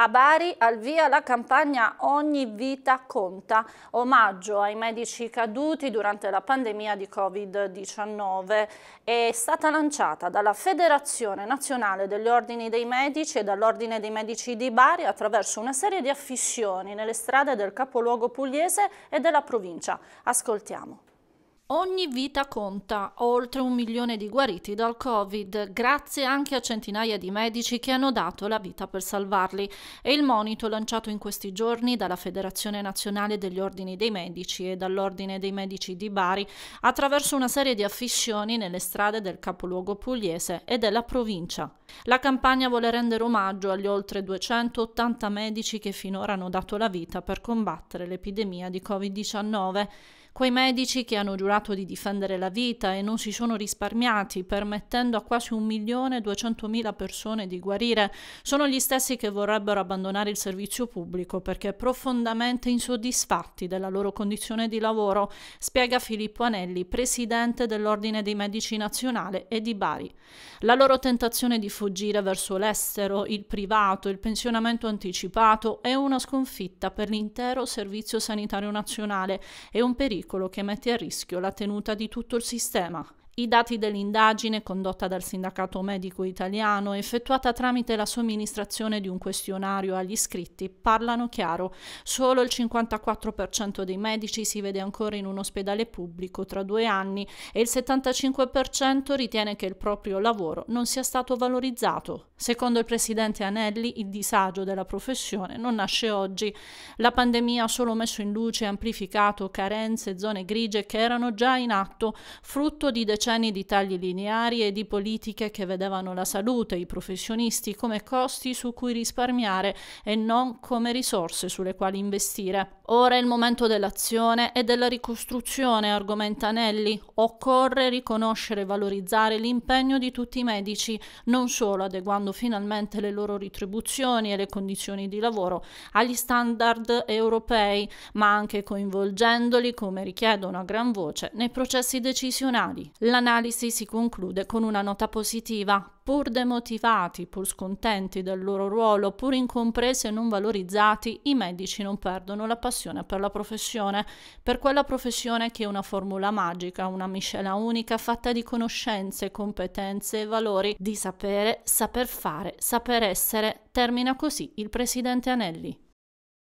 A Bari al via la campagna Ogni vita conta, omaggio ai medici caduti durante la pandemia di Covid-19. È stata lanciata dalla Federazione Nazionale degli Ordini dei Medici e dall'Ordine dei Medici di Bari attraverso una serie di affissioni nelle strade del capoluogo pugliese e della provincia. Ascoltiamo. Ogni vita conta, oltre un milione di guariti dal Covid, grazie anche a centinaia di medici che hanno dato la vita per salvarli. È il monito lanciato in questi giorni dalla Federazione Nazionale degli Ordini dei Medici e dall'Ordine dei Medici di Bari attraverso una serie di affissioni nelle strade del capoluogo pugliese e della provincia. La campagna vuole rendere omaggio agli oltre 280 medici che finora hanno dato la vita per combattere l'epidemia di Covid-19. Quei medici che hanno giurato di difendere la vita e non si sono risparmiati, permettendo a quasi 1.200.000 persone di guarire, sono gli stessi che vorrebbero abbandonare il servizio pubblico perché profondamente insoddisfatti della loro condizione di lavoro, spiega Filippo Anelli, presidente dell'Ordine dei Medici Nazionale e di Bari. La loro tentazione di fuggire verso l'estero, il privato, il pensionamento anticipato è una sconfitta per l'intero Servizio Sanitario Nazionale e un pericolo pericolo che mette a rischio la tenuta di tutto il sistema i dati dell'indagine, condotta dal Sindacato Medico Italiano, effettuata tramite la somministrazione di un questionario agli iscritti, parlano chiaro. Solo il 54% dei medici si vede ancora in un ospedale pubblico tra due anni e il 75% ritiene che il proprio lavoro non sia stato valorizzato. Secondo il presidente Anelli, il disagio della professione non nasce oggi. La pandemia ha solo messo in luce e amplificato carenze e zone grigie che erano già in atto, frutto di decenni decenni di tagli lineari e di politiche che vedevano la salute e i professionisti come costi su cui risparmiare e non come risorse sulle quali investire. Ora è il momento dell'azione e della ricostruzione, argomenta Nelli. Occorre riconoscere e valorizzare l'impegno di tutti i medici, non solo adeguando finalmente le loro retribuzioni e le condizioni di lavoro agli standard europei, ma anche coinvolgendoli, come richiedono a gran voce, nei processi decisionali. La l'analisi si conclude con una nota positiva. Pur demotivati, pur scontenti del loro ruolo, pur incompresi e non valorizzati, i medici non perdono la passione per la professione, per quella professione che è una formula magica, una miscela unica fatta di conoscenze, competenze e valori, di sapere, saper fare, saper essere. Termina così il presidente Anelli.